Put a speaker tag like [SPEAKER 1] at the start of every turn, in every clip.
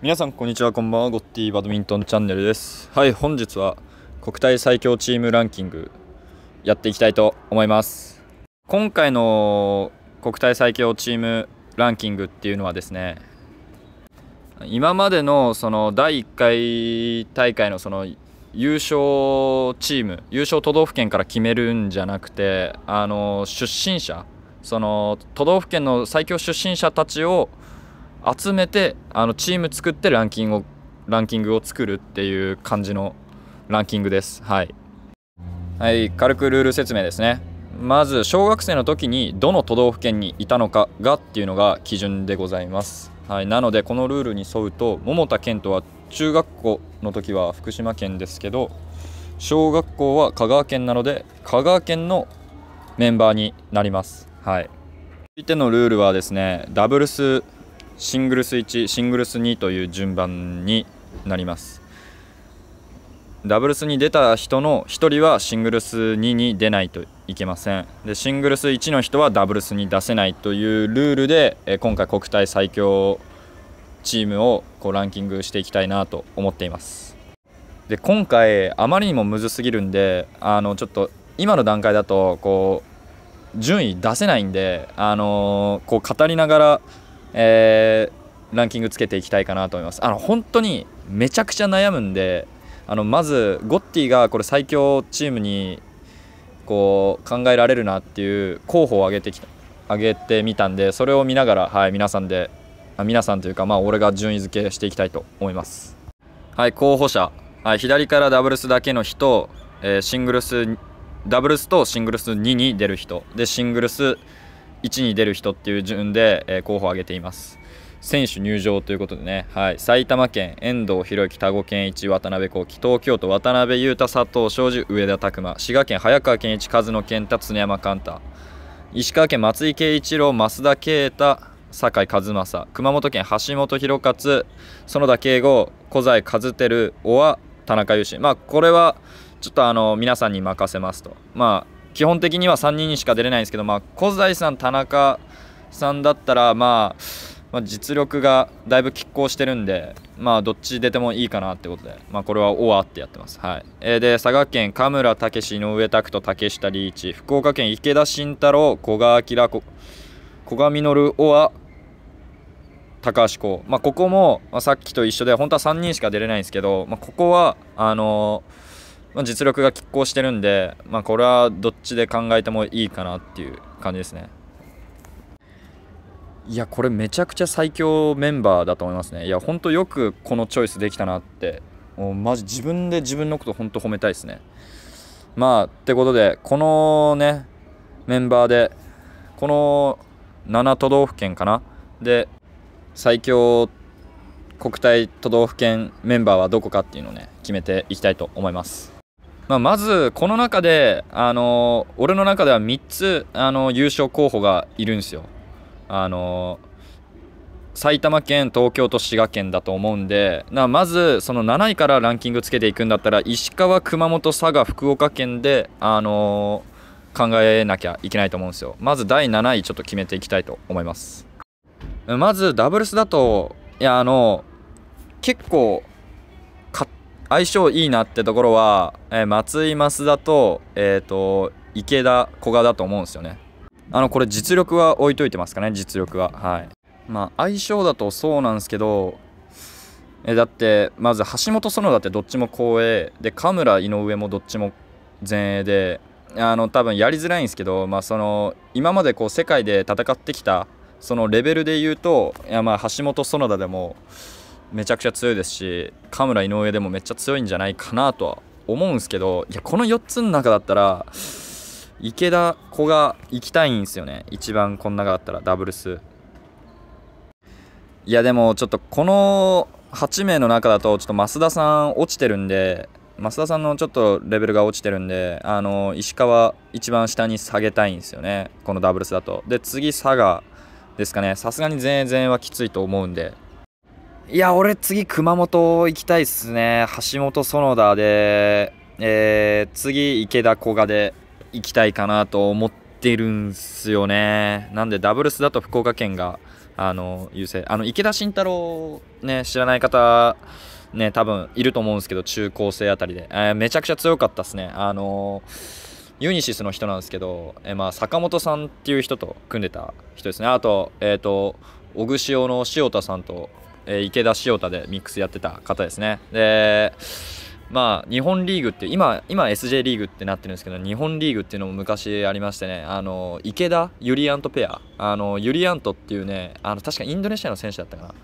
[SPEAKER 1] 皆さんこんにちはこんばんはゴッティバドミントンチャンネルですはい本日は国体最強チームランキングやっていきたいと思います今回の国体最強チームランキングっていうのはですね今までのその第1回大会のその優勝チーム優勝都道府県から決めるんじゃなくてあの出身者その都道府県の最強出身者たちを集めてあのチーム作ってランキングをランキングを作るっていう感じのランキングです。はい、はい、軽くルール説明ですね。まず小学生の時にどの都道府県にいたのかがっていうのが基準でございます。はい、なのでこのルールに沿うと桃田賢斗は中学校の時は福島県ですけど小学校は香川県なので香川県のメンバーになります。はい、続いてのルールはですねダブルスシングルス1シングルス2という順番になりますダブルスに出た人の1人はシングルス2に出ないといけませんでシングルス1の人はダブルスに出せないというルールで、え今回国体最強チームをこうランキングしていきたいなと思っていますで今回あまりにもむずすぎるんであのちょっと今の段階だとこう順位出せないんであのこう語りながらえー、ランキングつけていきたいかなと思いますあの本当にめちゃくちゃ悩むんであのまずゴッティがこれ最強チームにこう考えられるなっていう候補を挙げてきた挙げてみたんでそれを見ながら、はい、皆さんで皆さんというか、まあ、俺が順位付けしていきたいと思います。はい、候補者、はい、左からダブルスだけの人、えー、シングルスダブルスとシングルス2に出る人でシングルス1に出る人っていう順で、え候補を挙げています選手入場ということでね、はい、埼玉県遠藤博之田子健一渡辺幸喜東京都渡辺裕太佐藤昌司上田拓磨滋賀県早川健一和野健太常山寛太石川県松井慶一郎増田啓太酒井和正熊本県橋本弘勝園田圭吾小財和輝小田中優志まあこれはちょっとあの皆さんに任せますとまあ基本的には3人にしか出れないんですけど、まあ、小材さん、田中さんだったら、まあ、まあ、実力がだいぶ拮抗してるんで、まあ、どっち出てもいいかなってことで、まあ、これはオアってやってます。はいえー、で、佐賀県、神村武史、井上拓人、竹下リーチ、福岡県、池田慎太郎、古賀明、古賀稔、オア、高橋光、まあ、ここも、まあ、さっきと一緒で本当は3人しか出れないんですけど、まあ、ここはあのーまあ、実力が拮抗してるんで、まあ、これはどっちで考えてもいいかなっていう感じですね。いやこれめちゃくちゃ最強メンバーだと思いますねいやほんとよくこのチョイスできたなってもうマジ自分で自分のことほんと褒めたいですねまあってことでこのねメンバーでこの7都道府県かなで最強国体都道府県メンバーはどこかっていうのをね決めていきたいと思いますまあ、まずこの中で、あのー、俺の中では3つ、あのー、優勝候補がいるんですよ。あのー、埼玉県、東京と滋賀県だと思うんで、なまずその7位からランキングつけていくんだったら、石川、熊本、佐賀、福岡県で、あの考えなきゃいけないと思うんですよ。まず第7位ちょっと決めていきたいと思います。まずダブルスだと、いや、あの結構相性いいなってところは、えー、松井増田と,、えーと、池田古賀だと思うんですよねあのこれ実力は置いといてますかね実力ははいまあ相性だとそうなんですけどえだってまず橋本園田ってどっちも後衛で神村井上もどっちも前衛であの多分やりづらいんですけど、まあ、その今までこう世界で戦ってきたそのレベルで言うといやまあ橋本園田でもめちゃくちゃ強いですしム村井上でもめっちゃ強いんじゃないかなとは思うんですけどいやこの4つの中だったら池田子が行きたいんですよね一番この中だったらダブルスいやでもちょっとこの8名の中だとちょっと増田さん落ちてるんで増田さんのちょっとレベルが落ちてるんであの石川一番下に下げたいんですよねこのダブルスだとで次佐賀ですかねさすがに全員全はきついと思うんでいや、俺次熊本行きたいっすね。橋本園田で、えー、次池田古賀で行きたいかなと思ってるんすよね。なんでダブルスだと福岡県が、あの、優勢。あの、池田慎太郎、ね、知らない方、ね、多分いると思うんですけど、中高生あたりで。えー、めちゃくちゃ強かったっすね。あのユニシスの人なんですけど、えまあ、坂本さんっていう人と組んでた人ですね。あと、えっ、と、小串用の塩田さんとえ池田塩太でミックスやってた方ですねでまあ日本リーグって今今 SJ リーグってなってるんですけど日本リーグっていうのも昔ありましてねあの池田ユリアントペアあのユリアントっていうねあの確かインドネシアの選手だったかな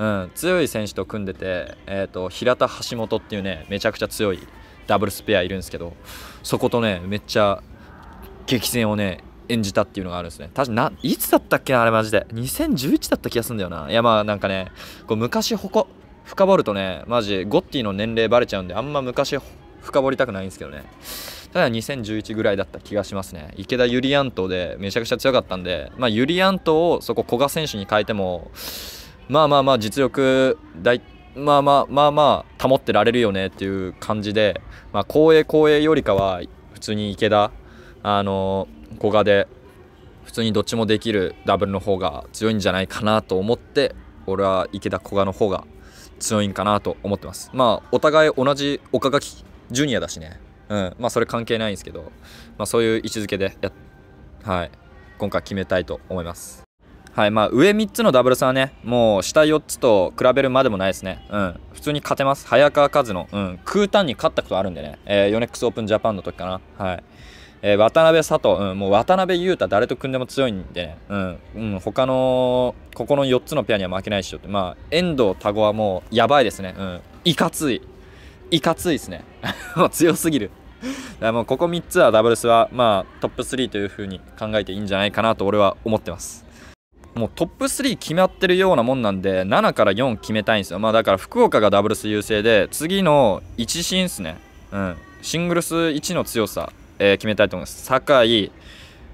[SPEAKER 1] うん、強い選手と組んでて、えーと、と平田、橋本っていうねめちゃくちゃ強いダブルスペアいるんですけどそことねめっちゃ激戦をね演じたっていうのがあるんですね。確かに、いつだったっけな、あれマジで。2011だった気がするんだよな。いや、まあなんかね、こう昔ほこ、深掘るとね、マジ、ゴッティの年齢バレちゃうんで、あんま昔深掘りたくないんですけどね。ただ2011ぐらいだった気がしますね。池田ユリアントでめちゃくちゃ強かったんで、まあユリアントをそこ古賀選手に変えても、まあまあまあ実力大、まあまあまあまあ保ってられるよねっていう感じで、まあ光栄光栄よりかは普通に池田、あのー古賀で普通にどっちもできるダブルの方が強いんじゃないかなと思って俺は池田古賀の方が強いんかなと思ってますまあお互い同じ岡垣ジュニアだしねうんまあそれ関係ないんですけど、まあ、そういう位置づけでやはい今回決めたいと思いますはいまあ、上3つのダブルスはねもう下4つと比べるまでもないですね、うん、普通に勝てます早川和の、うん、空単に勝ったことあるんでね、えー、ヨネックスオープンジャパンの時かな、はいえー、渡辺佐藤、うん、もう渡辺裕太誰と組んでも強いんで、ね、うん、うん、他のここの4つのペアには負けないでしょって、まあ、遠藤田子はもうやばいですね、うん、いかつい、いかついですね、もう強すぎる。もうここ3つはダブルスは、まあ、トップ3というふうに考えていいんじゃないかなと俺は思ってます。もうトップ3決まってるようなもんなんで7から4決めたいんですよまあだから福岡がダブルス優勢で次の1進ですねうんシングルス1の強さえー、決めたいと思います。酒井、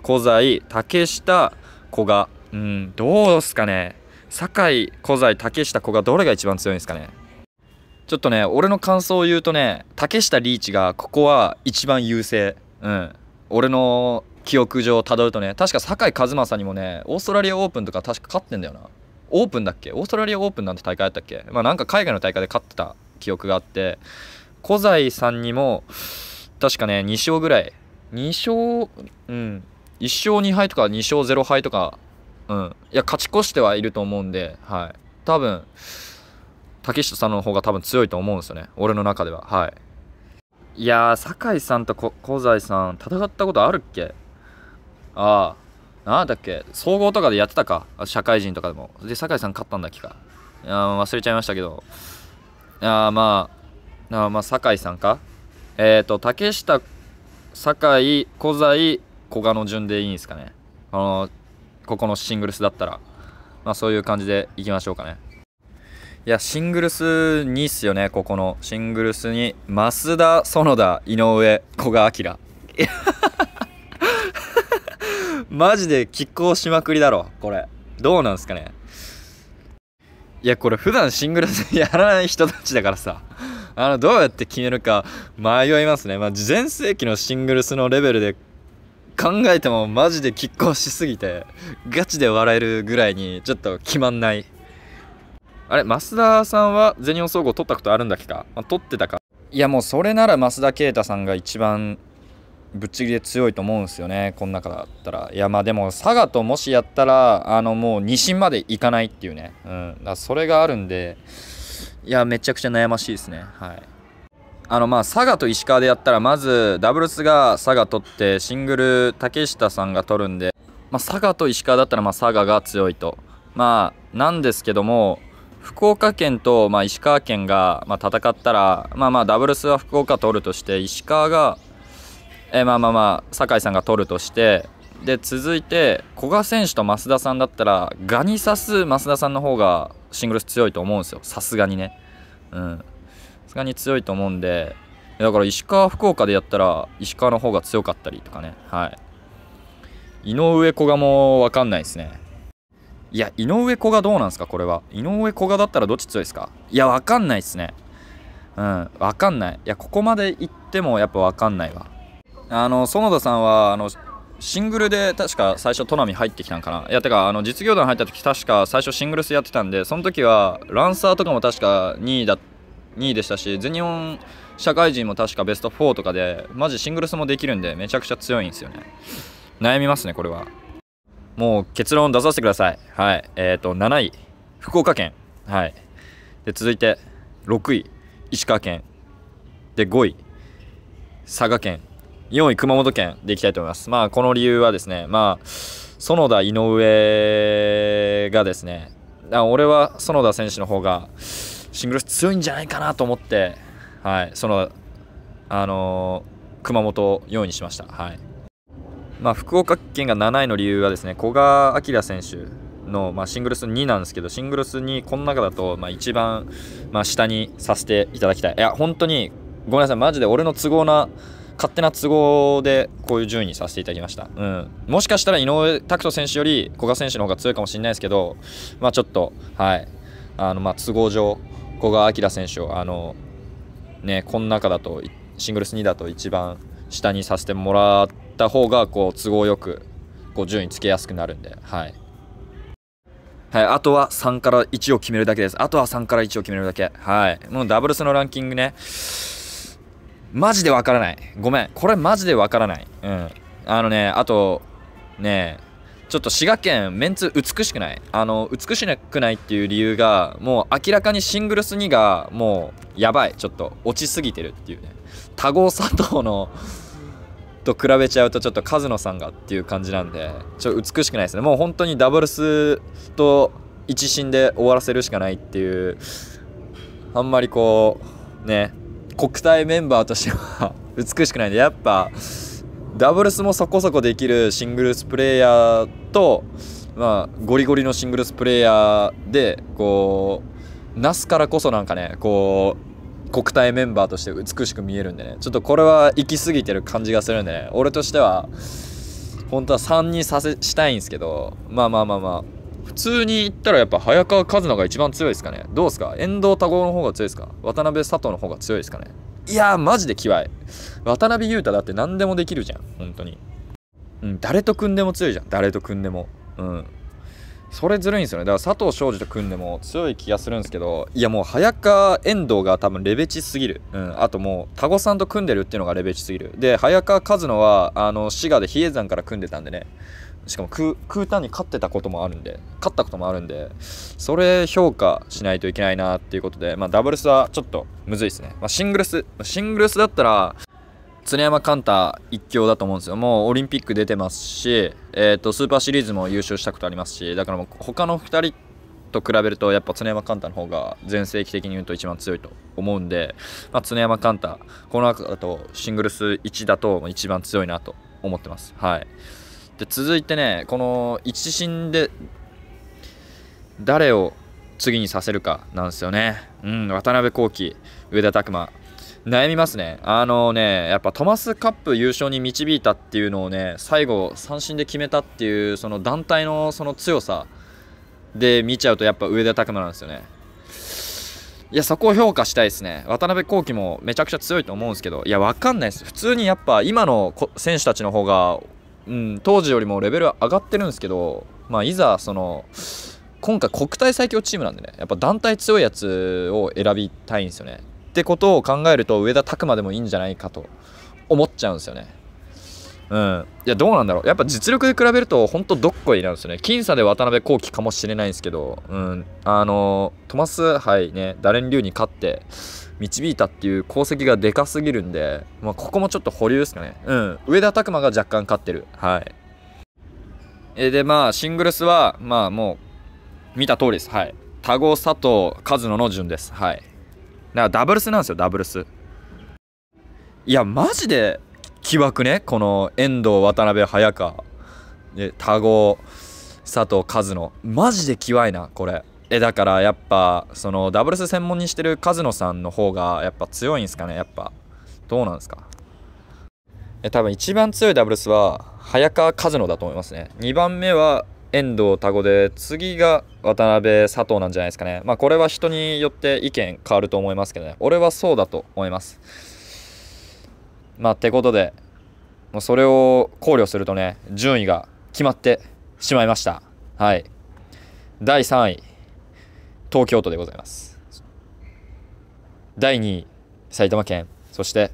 [SPEAKER 1] 小材、竹下、古賀。うん、どうですかね。酒井、小材、竹下、古賀、どれが一番強いんですかね。ちょっとね、俺の感想を言うとね、竹下リーチがここは一番優勢。うん。俺の記憶上たどるとね、確か酒井一正にもね、オーストラリアオープンとか確か勝ってんだよな。オープンだっけオーストラリアオープンなんて大会あったっけまあなんか海外の大会で勝ってた記憶があって、小材さんにも、確かね、2勝ぐらい。2勝、うん。1勝2敗とか2勝0敗とか、うん。いや、勝ち越してはいると思うんで、はい。多分、竹下さんの方が多分強いと思うんですよね。俺の中では。はい。いやー、酒井さんと香西さん、戦ったことあるっけああ、なんだっけ総合とかでやってたか社会人とかでも。で、酒井さん勝ったんだっけか。いや忘れちゃいましたけど。あまあ、あまあ、酒井さんかえっ、ー、と、竹下、酒井、小材、古賀の順でいいんですかね。あの、ここのシングルスだったら。まあそういう感じでいきましょうかね。いや、シングルス2っすよね、ここの。シングルスに、増田、園田、井上、古賀明。マジで拮抗しまくりだろ、これ。どうなんすかね。いや、これ普段シングルスやらない人たちだからさ。あの、どうやって決めるか迷いますね。まあ、前世紀のシングルスのレベルで考えてもマジで拮抗しすぎて、ガチで笑えるぐらいにちょっと決まんない。あれ、増田さんは全日本総合取ったことあるんだっけか、まあ、取ってたか。いや、もうそれなら増田啓太さんが一番ぶっちぎりで強いと思うんですよね、この中だったら。いや、まあでも、佐賀ともしやったら、あのもう2審までいかないっていうね、うん、だそれがあるんで、いやめちゃくちゃ悩ましいですねはいあのまあ佐賀と石川でやったらまずダブルスが佐賀取ってシングル竹下さんが取るんで、まあ、佐賀と石川だったらまあ佐賀が強いとまあなんですけども福岡県とま石川県がま戦ったらまあまあダブルスは福岡取るとして石川がえまあまあまあ酒井さんが取るとしてで続いて古賀選手と増田さんだったらガニ刺す増田さんの方がシングルス強いと思うんですよさすがにねうんさすがに強いと思うんでだから石川福岡でやったら石川の方が強かったりとかねはい井上古賀も分かんないですねいや井上古賀どうなんですかこれは井上古賀だったらどっち強いですかいや分かんないですねうん分かんないいやここまで行ってもやっぱ分かんないわあの園田さんはあのシングルで確か最初トナミ入ってきたんかないやてかあの実業団入った時確か最初シングルスやってたんでその時はランサーとかも確か2位だ2位でしたし全日本社会人も確かベスト4とかでマジシングルスもできるんでめちゃくちゃ強いんですよね悩みますねこれはもう結論出させてくださいはいえっ、ー、と7位福岡県はいで続いて6位石川県で5位佐賀県4位、熊本県でいきたいと思います。まあ、この理由はですね、まあ、園田、井上がですね、俺は園田選手の方がシングルス強いんじゃないかなと思って、はい、その、あのー、熊本を4位にしました。はい。まあ、福岡県が7位の理由はですね、古賀明選手の、まあ、シングルス2なんですけど、シングルス2、この中だと、まあ、一番、まあ、下にさせていただきたい。いや、本当に、ごめんなさい、マジで俺の都合な、勝手な都合でこういう順位にさせていただきました、うん、もしかしたら井上拓人選手より古賀選手の方が強いかもしれないですけど、まあ、ちょっと、はいあのまあ、都合上古賀晃選手をあの、ね、この中だとシングルス2だと一番下にさせてもらった方がこう都合よくこう順位つけやすくなるんで。はいはい、あとは3から1を決めるだけです。あとは3から1を決めるだけ。はい。もうダブルスのランキングね。マジでわからない。ごめん。これマジでわからない。うん。あのね、あと、ねちょっと滋賀県メンツ美しくないあの美しくないっていう理由がもう明らかにシングルス2がもうやばいちょっと落ちすぎてるっていうね多合佐藤のと比べちゃうとちょっと数野さんがっていう感じなんでちょっと美しくないですねもう本当にダブルスと一新で終わらせるしかないっていうあんまりこうね国体メンバーとしては美しくないんでやっぱダブルスもそこそこできるシングルスプレーヤーと、まあ、ゴリゴリのシングルスプレーヤーでこうなすからこそなんかねこう国体メンバーとして美しく見えるんでねちょっとこれは行き過ぎてる感じがするんでね俺としては本当は3にさせしたいんですけどまあまあまあまあ普通に言ったらやっぱ早川和奈が一番強いですかねどうですか遠藤多郷の方が強いですか渡辺佐藤の方が強いですかねいやーマジでキわい渡辺裕太だって何でもできるじゃん本当にうん誰と組んでも強いじゃん誰と組んでもうんそれずるいんですよねだから佐藤昌司と組んでも強い気がするんですけどいやもう早川遠藤が多分レベチすぎる、うん、あともう田子さんと組んでるっていうのがレベチすぎるで早川和乃はあの滋賀で比叡山から組んでたんでねしかも空単に勝ってたこともあるんで勝ったこともあるんでそれ評価しないといけないなっていうことで、まあ、ダブルスはちょっとむずいですね、まあ、シングルスシングルスだったら常山寛太一強だと思うんですよもうオリンピック出てますし、えーと、スーパーシリーズも優勝したことありますしだからもう他の2人と比べるとやっぱ常山寛太の方が全盛期的に言うと一番強いと思うんで、まあ、常山寛太この中だとシングルス1だと一番強いなと思ってます。はいで続いてねこの一審で誰を次にさせるかなんですよねうん渡辺幸輝上田拓磨悩みますねあのねやっぱトマスカップ優勝に導いたっていうのをね最後三振で決めたっていうその団体のその強さで見ちゃうとやっぱ上田拓磨なんですよねいやそこを評価したいですね渡辺幸輝もめちゃくちゃ強いと思うんですけどいやわかんないです普通にやっぱ今の選手たちの方がうん、当時よりもレベルは上がってるんですけど、まあ、いざその今回国体最強チームなんでねやっぱ団体強いやつを選びたいんですよねってことを考えると上田拓磨でもいいんじゃないかと思っちゃうんですよねうんいやどうなんだろうやっぱ実力で比べると本当どっこいなんですよね僅差で渡辺幸輝かもしれないんですけどうんあのトマス杯ねダレン・リュウに勝って導いたっていう功績がでかすぎるんで、まあ、ここもちょっと保留ですかね。うん。上田拓磨が若干勝ってる。はい。えで、まあ、シングルスは、まあ、もう、見た通りです。はい。田子、佐藤、和野の順です。はい。だからダブルスなんですよ、ダブルス。いや、マジで、奇枠ね。この、遠藤、渡辺、早川、田子、佐藤、和野。マジでキワいな、これ。えだからやっぱそのダブルス専門にしてるカズノさんの方がやっぱ強いんですかねやっぱどうなんですかえ多分一番強いダブルスは早川ズノだと思いますね2番目は遠藤田子で次が渡辺佐藤なんじゃないですかねまあこれは人によって意見変わると思いますけどね俺はそうだと思いますまあってことでもうそれを考慮するとね順位が決まってしまいましたはい第3位東京都でございます第2位埼玉県そして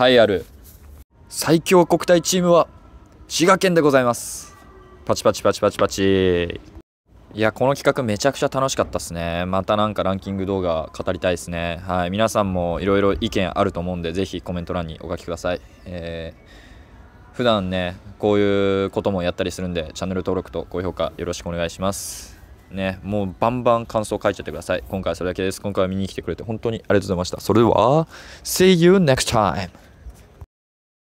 [SPEAKER 1] 栄えある最強国体チームは滋賀県でございますパチパチパチパチパチいやこの企画めちゃくちゃ楽しかったっすねまたなんかランキング動画語りたいですねはい皆さんもいろいろ意見あると思うんで是非コメント欄にお書きくださいえー、普段ねこういうこともやったりするんでチャンネル登録と高評価よろしくお願いしますね、もうバンバン感想書いちゃってください。今回はそれだけです。今回は見に来てくれて本当にありがとうございました。それでは、See you next time!